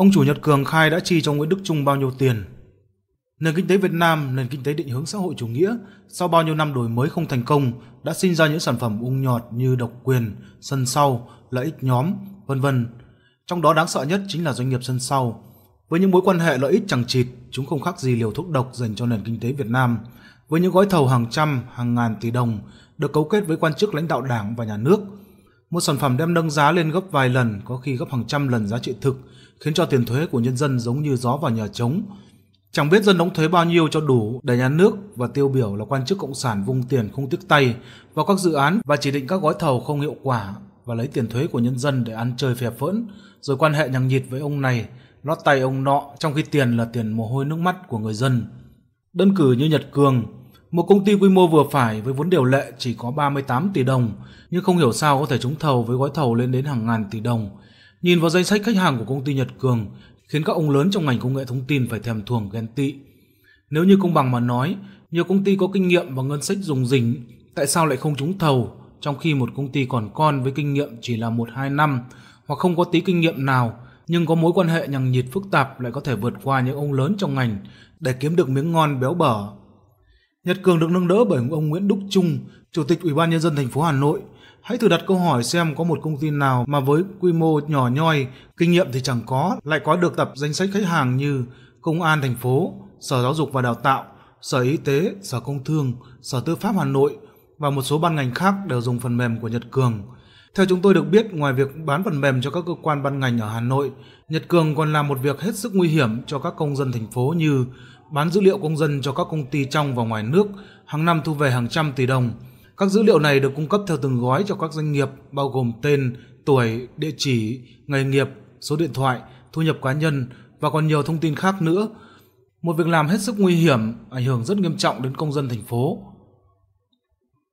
Ông chủ Nhật Cường khai đã chi cho Nguyễn Đức Trung bao nhiêu tiền. Nền kinh tế Việt Nam, nền kinh tế định hướng xã hội chủ nghĩa, sau bao nhiêu năm đổi mới không thành công, đã sinh ra những sản phẩm ung nhọt như độc quyền, sân sau, lợi ích nhóm, vân vân. Trong đó đáng sợ nhất chính là doanh nghiệp sân sau. Với những mối quan hệ lợi ích chẳng chịt, chúng không khác gì liều thuốc độc dành cho nền kinh tế Việt Nam. Với những gói thầu hàng trăm, hàng ngàn tỷ đồng được cấu kết với quan chức lãnh đạo đảng và nhà nước, một sản phẩm đem nâng giá lên gấp vài lần, có khi gấp hàng trăm lần giá trị thực khiến cho tiền thuế của nhân dân giống như gió vào nhà trống. Chẳng biết dân đóng thuế bao nhiêu cho đủ để nhà nước và tiêu biểu là quan chức cộng sản vung tiền không tiếc tay vào các dự án và chỉ định các gói thầu không hiệu quả và lấy tiền thuế của nhân dân để ăn chơi phè phỡn, rồi quan hệ nhằng nhịt với ông này, lót tay ông nọ trong khi tiền là tiền mồ hôi nước mắt của người dân. Đơn cử như Nhật Cường, một công ty quy mô vừa phải với vốn điều lệ chỉ có 38 tỷ đồng, nhưng không hiểu sao có thể trúng thầu với gói thầu lên đến hàng ngàn tỷ đồng, Nhìn vào danh sách khách hàng của công ty Nhật Cường khiến các ông lớn trong ngành công nghệ thông tin phải thèm thuồng ghen tị. Nếu như công bằng mà nói, nhiều công ty có kinh nghiệm và ngân sách dùng dình, tại sao lại không trúng thầu, trong khi một công ty còn con với kinh nghiệm chỉ là 1-2 năm hoặc không có tí kinh nghiệm nào, nhưng có mối quan hệ nhằng nhịt phức tạp lại có thể vượt qua những ông lớn trong ngành để kiếm được miếng ngon béo bở Nhật Cường được nâng đỡ bởi ông Nguyễn Đức Trung, Chủ tịch Ủy ban Nhân dân thành phố Hà Nội. Hãy thử đặt câu hỏi xem có một công ty nào mà với quy mô nhỏ nhoi, kinh nghiệm thì chẳng có, lại có được tập danh sách khách hàng như Công an thành phố, Sở Giáo dục và Đào tạo, Sở Y tế, Sở Công thương, Sở Tư pháp Hà Nội và một số ban ngành khác đều dùng phần mềm của Nhật Cường. Theo chúng tôi được biết, ngoài việc bán phần mềm cho các cơ quan ban ngành ở Hà Nội, Nhật Cường còn làm một việc hết sức nguy hiểm cho các công dân thành phố như bán dữ liệu công dân cho các công ty trong và ngoài nước, hàng năm thu về hàng trăm tỷ đồng. Các dữ liệu này được cung cấp theo từng gói cho các doanh nghiệp, bao gồm tên, tuổi, địa chỉ, nghề nghiệp, số điện thoại, thu nhập cá nhân và còn nhiều thông tin khác nữa. Một việc làm hết sức nguy hiểm, ảnh hưởng rất nghiêm trọng đến công dân thành phố.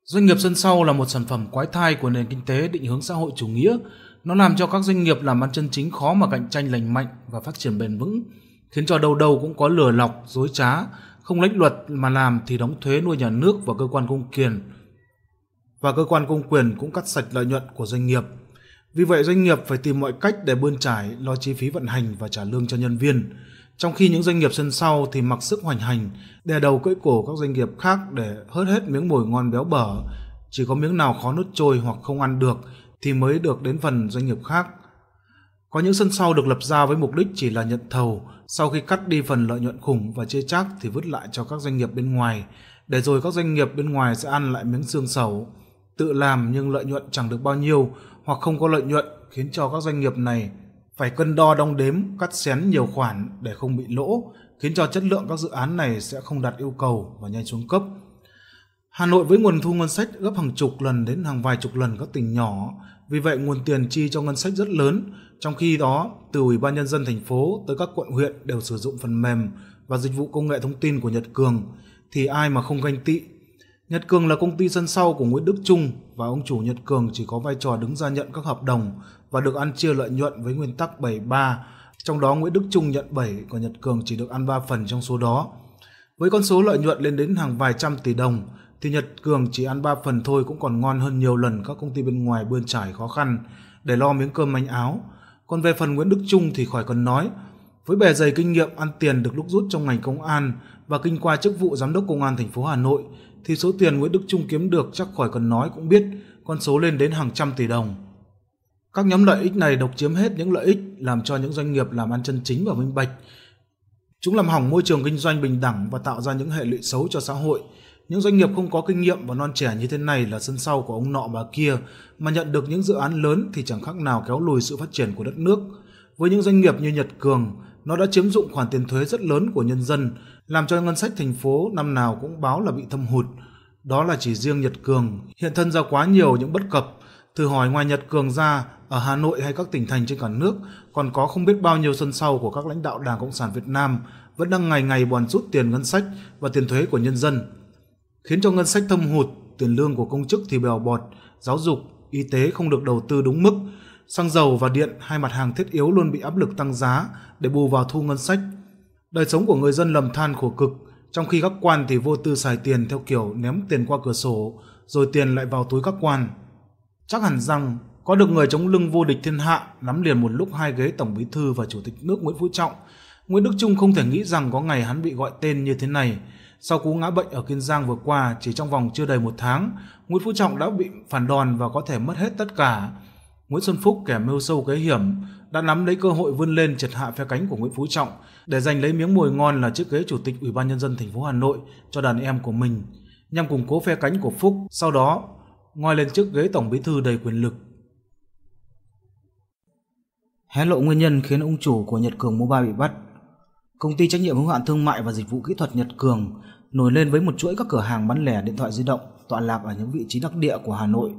Doanh nghiệp sân sau là một sản phẩm quái thai của nền kinh tế định hướng xã hội chủ nghĩa. Nó làm cho các doanh nghiệp làm ăn chân chính khó mà cạnh tranh lành mạnh và phát triển bền vững khiến cho đâu đâu cũng có lừa lọc, dối trá, không lách luật mà làm thì đóng thuế nuôi nhà nước và cơ quan công quyền. Và cơ quan công quyền cũng cắt sạch lợi nhuận của doanh nghiệp. Vì vậy doanh nghiệp phải tìm mọi cách để bươn trải, lo chi phí vận hành và trả lương cho nhân viên. Trong khi những doanh nghiệp sân sau thì mặc sức hoành hành, đè đầu cưỡi cổ các doanh nghiệp khác để hớt hết miếng mồi ngon béo bở. Chỉ có miếng nào khó nuốt trôi hoặc không ăn được thì mới được đến phần doanh nghiệp khác – có những sân sau được lập ra với mục đích chỉ là nhận thầu, sau khi cắt đi phần lợi nhuận khủng và chê chắc thì vứt lại cho các doanh nghiệp bên ngoài, để rồi các doanh nghiệp bên ngoài sẽ ăn lại miếng xương sầu. Tự làm nhưng lợi nhuận chẳng được bao nhiêu hoặc không có lợi nhuận khiến cho các doanh nghiệp này phải cân đo đong đếm, cắt xén nhiều khoản để không bị lỗ, khiến cho chất lượng các dự án này sẽ không đạt yêu cầu và nhanh xuống cấp. Hà Nội với nguồn thu ngân sách gấp hàng chục lần đến hàng vài chục lần các tỉnh nhỏ vì vậy nguồn tiền chi cho ngân sách rất lớn, trong khi đó từ Ủy ban nhân dân thành phố tới các quận huyện đều sử dụng phần mềm và dịch vụ công nghệ thông tin của Nhật Cường thì ai mà không ganh tị. Nhật Cường là công ty sân sau của Nguyễn Đức Trung và ông chủ Nhật Cường chỉ có vai trò đứng ra nhận các hợp đồng và được ăn chia lợi nhuận với nguyên tắc 73, trong đó Nguyễn Đức Trung nhận 7 còn Nhật Cường chỉ được ăn 3 phần trong số đó. Với con số lợi nhuận lên đến hàng vài trăm tỷ đồng, thì Nhật Cường chỉ ăn 3 phần thôi cũng còn ngon hơn nhiều lần các công ty bên ngoài bươn trải khó khăn để lo miếng cơm manh áo. Còn về phần Nguyễn Đức Trung thì khỏi cần nói. Với bề dày kinh nghiệm ăn tiền được lúc rút trong ngành công an và kinh qua chức vụ giám đốc công an thành phố Hà Nội thì số tiền Nguyễn Đức Trung kiếm được chắc khỏi cần nói cũng biết, con số lên đến hàng trăm tỷ đồng. Các nhóm lợi ích này độc chiếm hết những lợi ích làm cho những doanh nghiệp làm ăn chân chính và minh bạch. Chúng làm hỏng môi trường kinh doanh bình đẳng và tạo ra những hệ lụy xấu cho xã hội. Những doanh nghiệp không có kinh nghiệm và non trẻ như thế này là sân sau của ông nọ bà kia mà nhận được những dự án lớn thì chẳng khác nào kéo lùi sự phát triển của đất nước. Với những doanh nghiệp như Nhật Cường, nó đã chiếm dụng khoản tiền thuế rất lớn của nhân dân, làm cho ngân sách thành phố năm nào cũng báo là bị thâm hụt. Đó là chỉ riêng Nhật Cường, hiện thân ra quá nhiều những bất cập. Thử hỏi ngoài Nhật Cường ra, ở Hà Nội hay các tỉnh thành trên cả nước còn có không biết bao nhiêu sân sau của các lãnh đạo Đảng Cộng sản Việt Nam vẫn đang ngày ngày bòn rút tiền ngân sách và tiền thuế của nhân dân khiến cho ngân sách thâm hụt, tiền lương của công chức thì bèo bọt, giáo dục, y tế không được đầu tư đúng mức. Xăng dầu và điện, hai mặt hàng thiết yếu luôn bị áp lực tăng giá để bù vào thu ngân sách. Đời sống của người dân lầm than khổ cực, trong khi các quan thì vô tư xài tiền theo kiểu ném tiền qua cửa sổ, rồi tiền lại vào túi các quan. Chắc hẳn rằng có được người chống lưng vô địch thiên hạ nắm liền một lúc hai ghế tổng bí thư và chủ tịch nước Nguyễn Phú Trọng Nguyễn Đức Trung không thể nghĩ rằng có ngày hắn bị gọi tên như thế này. Sau cú ngã bệnh ở Kiên Giang vừa qua, chỉ trong vòng chưa đầy một tháng, Nguyễn Phú Trọng đã bị phản đòn và có thể mất hết tất cả. Nguyễn Xuân Phúc kẻ mưu sâu kế hiểm đã nắm lấy cơ hội vươn lên triệt hạ phe cánh của Nguyễn Phú Trọng để giành lấy miếng mồi ngon là chiếc ghế chủ tịch Ủy ban nhân dân thành phố Hà Nội cho đàn em của mình nhằm củng cố phe cánh của Phúc, sau đó ngoi lên chiếc ghế tổng bí thư đầy quyền lực. Hé lộ nguyên nhân khiến ông chủ của Nhật Cường Mobile bị bắt Công ty trách nhiệm hữu hạn thương mại và dịch vụ kỹ thuật Nhật Cường nổi lên với một chuỗi các cửa hàng bán lẻ điện thoại di động tọa lạc ở những vị trí đắc địa của Hà Nội.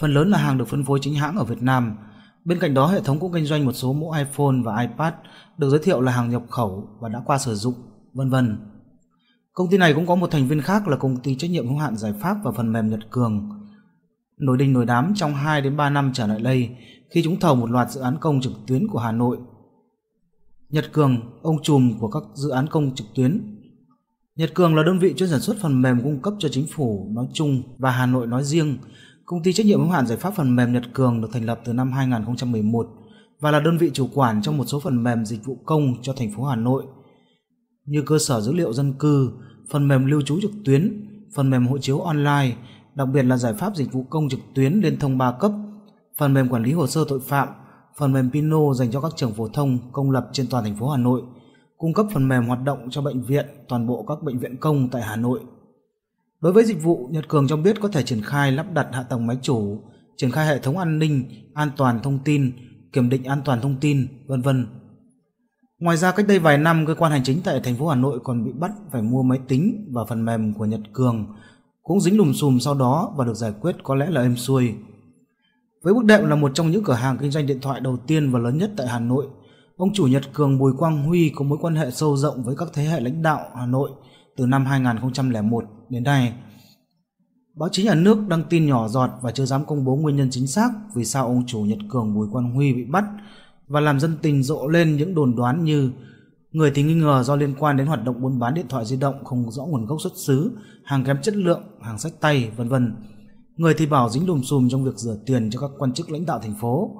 Phần lớn là hàng được phân phối chính hãng ở Việt Nam. Bên cạnh đó, hệ thống cũng kinh doanh một số mẫu iPhone và iPad được giới thiệu là hàng nhập khẩu và đã qua sử dụng, vân vân. Công ty này cũng có một thành viên khác là công ty trách nhiệm hữu hạn giải pháp và phần mềm Nhật Cường. Nổi đình nổi đám trong 2 đến 3 năm trở lại đây khi chúng thầu một loạt dự án công trực tuyến của Hà Nội – Nhật Cường, ông trùm của các dự án công trực tuyến. Nhật Cường là đơn vị chuyên sản xuất phần mềm cung cấp cho chính phủ nói chung và Hà Nội nói riêng. Công ty trách nhiệm hữu hạn giải pháp phần mềm Nhật Cường được thành lập từ năm 2011 và là đơn vị chủ quản trong một số phần mềm dịch vụ công cho thành phố Hà Nội như cơ sở dữ liệu dân cư, phần mềm lưu trú trực tuyến, phần mềm hộ chiếu online, đặc biệt là giải pháp dịch vụ công trực tuyến liên thông 3 cấp, phần mềm quản lý hồ sơ tội phạm, phần mềm Pino dành cho các trường phổ thông công lập trên toàn thành phố Hà Nội, cung cấp phần mềm hoạt động cho bệnh viện, toàn bộ các bệnh viện công tại Hà Nội. Đối với dịch vụ, Nhật Cường cho biết có thể triển khai lắp đặt hạ tầng máy chủ, triển khai hệ thống an ninh, an toàn thông tin, kiểm định an toàn thông tin, vân vân. Ngoài ra cách đây vài năm cơ quan hành chính tại thành phố Hà Nội còn bị bắt phải mua máy tính và phần mềm của Nhật Cường cũng dính lùm xùm sau đó và được giải quyết có lẽ là êm xuôi. Với bước đệm là một trong những cửa hàng kinh doanh điện thoại đầu tiên và lớn nhất tại Hà Nội, ông chủ Nhật Cường Bùi Quang Huy có mối quan hệ sâu rộng với các thế hệ lãnh đạo Hà Nội từ năm 2001 đến nay. Báo chí nhà nước đăng tin nhỏ giọt và chưa dám công bố nguyên nhân chính xác vì sao ông chủ Nhật Cường Bùi Quang Huy bị bắt và làm dân tình rộ lên những đồn đoán như người thì nghi ngờ do liên quan đến hoạt động buôn bán điện thoại di động không rõ nguồn gốc xuất xứ, hàng kém chất lượng, hàng sách tay, vân vân. Người thì bảo dính đùm xùm trong việc rửa tiền cho các quan chức lãnh đạo thành phố.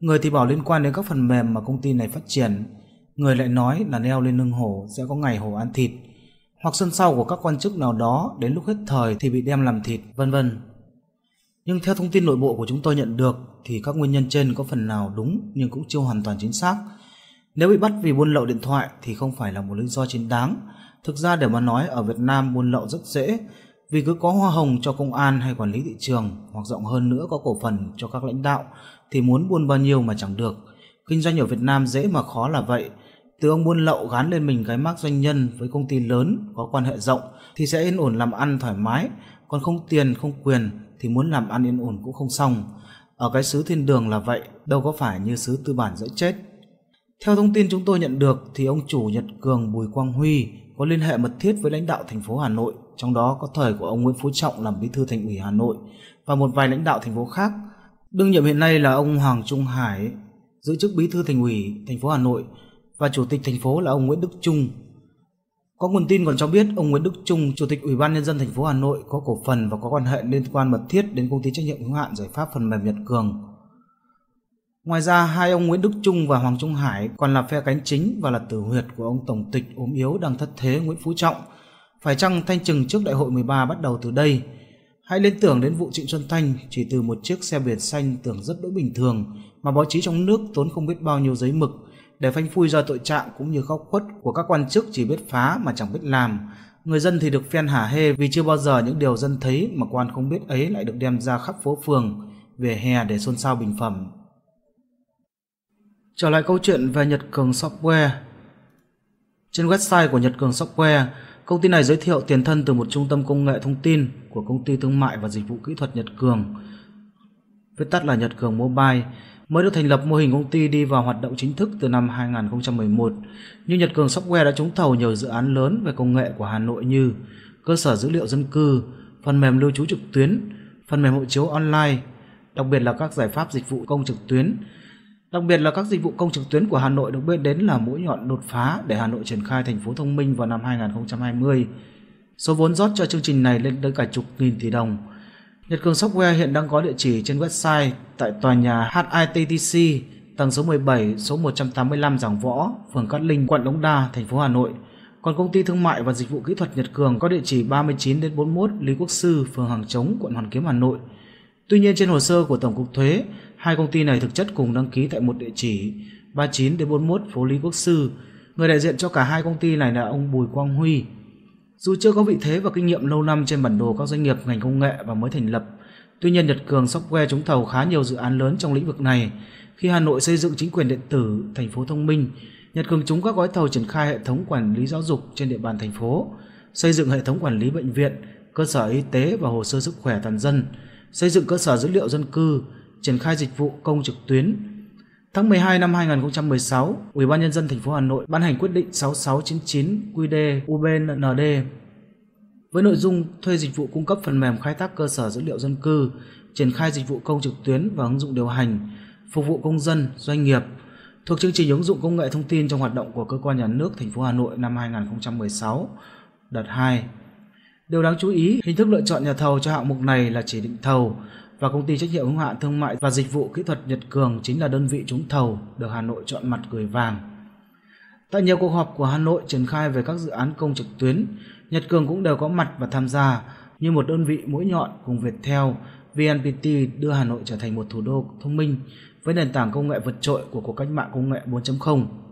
Người thì bảo liên quan đến các phần mềm mà công ty này phát triển. Người lại nói là leo lên lưng hổ sẽ có ngày hổ ăn thịt. Hoặc sân sau của các quan chức nào đó đến lúc hết thời thì bị đem làm thịt, vân vân. Nhưng theo thông tin nội bộ của chúng tôi nhận được thì các nguyên nhân trên có phần nào đúng nhưng cũng chưa hoàn toàn chính xác. Nếu bị bắt vì buôn lậu điện thoại thì không phải là một lý do chính đáng. Thực ra để mà nói ở Việt Nam buôn lậu rất dễ, vì cứ có hoa hồng cho công an hay quản lý thị trường hoặc rộng hơn nữa có cổ phần cho các lãnh đạo thì muốn buôn bao nhiêu mà chẳng được. Kinh doanh ở Việt Nam dễ mà khó là vậy. Từ ông buôn lậu gán lên mình cái mác doanh nhân với công ty lớn có quan hệ rộng thì sẽ yên ổn làm ăn thoải mái, còn không tiền không quyền thì muốn làm ăn yên ổn cũng không xong. Ở cái xứ thiên đường là vậy, đâu có phải như xứ tư bản dễ chết. Theo thông tin chúng tôi nhận được thì ông chủ Nhật Cường Bùi Quang Huy có liên hệ mật thiết với lãnh đạo thành phố Hà Nội trong đó có thời của ông Nguyễn Phú Trọng làm bí thư thành ủy Hà Nội và một vài lãnh đạo thành phố khác. Đương nhiệm hiện nay là ông Hoàng Trung Hải, giữ chức bí thư thành ủy thành phố Hà Nội và chủ tịch thành phố là ông Nguyễn Đức Trung. Có nguồn tin còn cho biết ông Nguyễn Đức Trung, chủ tịch Ủy ban nhân dân thành phố Hà Nội có cổ phần và có quan hệ liên quan mật thiết đến công ty trách nhiệm hữu hạn giải pháp phần mềm Nhật Cường. Ngoài ra, hai ông Nguyễn Đức Trung và Hoàng Trung Hải còn là phe cánh chính và là tử huyệt của ông tổng tịch ốm yếu đang thất thế Nguyễn Phú Trọng – phải chăng Thanh Trừng trước đại hội 13 bắt đầu từ đây? Hãy liên tưởng đến vụ Trịnh Xuân Thanh chỉ từ một chiếc xe biển xanh tưởng rất đỗi bình thường mà báo chí trong nước tốn không biết bao nhiêu giấy mực để phanh phui ra tội trạng cũng như góc khuất của các quan chức chỉ biết phá mà chẳng biết làm. Người dân thì được phen hả hê vì chưa bao giờ những điều dân thấy mà quan không biết ấy lại được đem ra khắp phố phường, về hè để xôn xao bình phẩm. Trở lại câu chuyện về Nhật Cường Software. Trên website của Nhật Cường Software, Công ty này giới thiệu tiền thân từ một trung tâm công nghệ thông tin của công ty thương mại và dịch vụ kỹ thuật Nhật Cường, viết tắt là Nhật Cường Mobile, mới được thành lập mô hình công ty đi vào hoạt động chính thức từ năm 2011. Nhưng Nhật Cường Software đã trúng thầu nhiều dự án lớn về công nghệ của Hà Nội như cơ sở dữ liệu dân cư, phần mềm lưu trú trực tuyến, phần mềm hộ chiếu online, đặc biệt là các giải pháp dịch vụ công trực tuyến, Đặc biệt là các dịch vụ công trực tuyến của Hà Nội được biết đến là mũi nhọn đột phá để Hà Nội triển khai thành phố thông minh vào năm 2020. Số vốn rót cho chương trình này lên tới cả chục nghìn tỷ đồng. Nhật Cường Software hiện đang có địa chỉ trên website tại tòa nhà HITTC, tầng số 17, số 185 Giảng Võ, phường Cát Linh, quận Đống Đa, thành phố Hà Nội. Còn công ty thương mại và dịch vụ kỹ thuật Nhật Cường có địa chỉ 39 đến 41 Lý Quốc Sư, phường Hàng Trống, quận Hoàn Kiếm, Hà Nội. Tuy nhiên trên hồ sơ của Tổng cục Thuế, Hai công ty này thực chất cùng đăng ký tại một địa chỉ 39 đến 41 phố Lý Quốc Sư. Người đại diện cho cả hai công ty này là ông Bùi Quang Huy. Dù chưa có vị thế và kinh nghiệm lâu năm trên bản đồ các doanh nghiệp ngành công nghệ và mới thành lập, tuy nhiên Nhật Cường Software trúng thầu khá nhiều dự án lớn trong lĩnh vực này. Khi Hà Nội xây dựng chính quyền điện tử, thành phố thông minh, Nhật Cường trúng các gói thầu triển khai hệ thống quản lý giáo dục trên địa bàn thành phố, xây dựng hệ thống quản lý bệnh viện, cơ sở y tế và hồ sơ sức khỏe toàn dân, xây dựng cơ sở dữ liệu dân cư, triển khai dịch vụ công trực tuyến. Tháng 12 năm 2016, Ủy ban nhân dân thành phố Hà Nội ban hành quyết định 6699 QĐ UBND với nội dung thuê dịch vụ cung cấp phần mềm khai thác cơ sở dữ liệu dân cư, triển khai dịch vụ công trực tuyến và ứng dụng điều hành, phục vụ công dân, doanh nghiệp thuộc chương trình ứng dụng công nghệ thông tin trong hoạt động của cơ quan nhà nước thành phố Hà Nội năm 2016, đợt 2. Điều đáng chú ý, hình thức lựa chọn nhà thầu cho hạng mục này là chỉ định thầu và công ty trách nhiệm hữu hạn thương mại và dịch vụ kỹ thuật Nhật Cường chính là đơn vị trúng thầu được Hà Nội chọn mặt gửi vàng. Tại nhiều cuộc họp của Hà Nội triển khai về các dự án công trực tuyến, Nhật Cường cũng đều có mặt và tham gia như một đơn vị mũi nhọn cùng Viettel, VNPT đưa Hà Nội trở thành một thủ đô thông minh với nền tảng công nghệ vượt trội của cuộc cách mạng công nghệ 4.0.